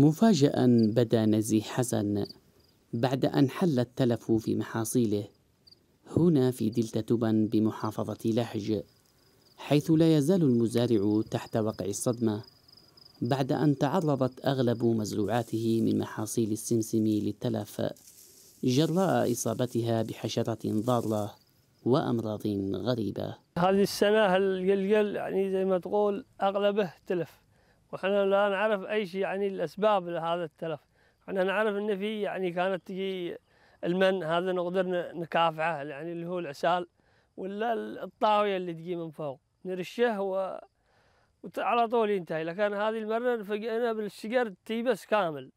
مفاجأ بدا نزيه حسن بعد أن حل التلف في محاصيله هنا في دلتا تبن بمحافظة لحج حيث لا يزال المزارع تحت وقع الصدمة بعد أن تعرضت أغلب مزروعاته من محاصيل السمسم للتلف جراء إصابتها بحشرة ضارة وأمراض غريبة هذه السنة الجلجل يعني زي ما تقول أغلبه تلف وحنا لا نعرف اي شيء يعني الاسباب لهذا التلف احنا نعرف ان في يعني كانت تجي المن هذا نقدر نكافحه يعني اللي هو العسال ولا الطاويه اللي تجي من فوق نرشه و... وعلى طول ينتهي لكن هذه المره فجأة بالشجر تيبس كامل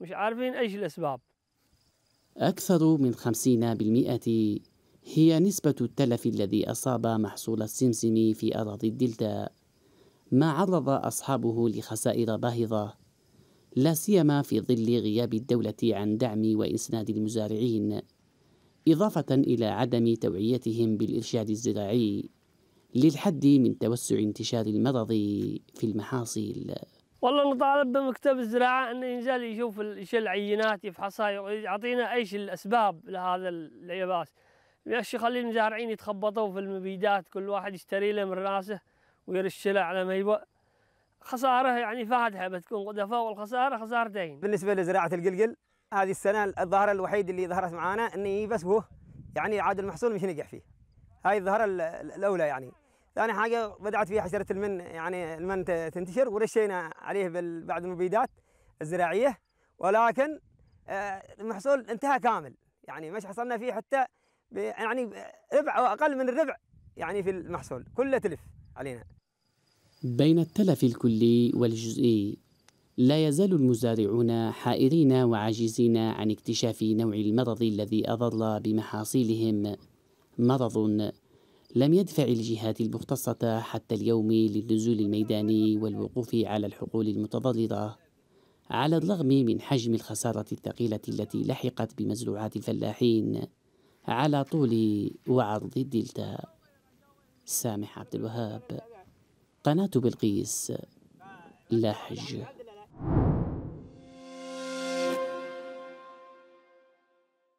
مش عارفين ايش الاسباب أكثر من 50% هي نسبة التلف الذي أصاب محصول السمسم في أراضي الدلتا ما عرض أصحابه لخسائر باهظة لا سيما في ظل غياب الدولة عن دعم وإسناد المزارعين إضافة إلى عدم توعيتهم بالإرشاد الزراعي للحد من توسع انتشار المرض في المحاصيل والله نطالب بمكتب الزراعة أن ينزل يشوف ايش العينات يفحصها يعطينا ايش الأسباب لهذا العباس يا يخلي المزارعين يتخبطوا في المبيدات كل واحد يشتري له من راسه ويرش على ما يبغى خساره يعني فادحه بتكون قدفاء والخساره خسارتين. بالنسبه لزراعه القلقل هذه السنه الظاهره الوحيد اللي ظهرت معانا انه بس هو يعني عاد المحصول مش نجح فيه. هاي الظاهره الاولى يعني. ثاني حاجه بدات فيه حشره المن يعني المن تنتشر ورشينا عليه بعض المبيدات الزراعيه ولكن آه، المحصول انتهى كامل يعني مش حصلنا فيه حتى يعني ربع او اقل من الربع يعني في المحصول كله تلف علينا. بين التلف الكلي والجزئي لا يزال المزارعون حائرين وعاجزين عن اكتشاف نوع المرض الذي اضل بمحاصيلهم مرض لم يدفع الجهات المختصة حتى اليوم للنزول الميداني والوقوف على الحقول المتضررة على الرغم من حجم الخسارة الثقيلة التي لحقت بمزروعات الفلاحين على طول وعرض الدلتا سامح عبد الوهاب قناة بلقيس لحج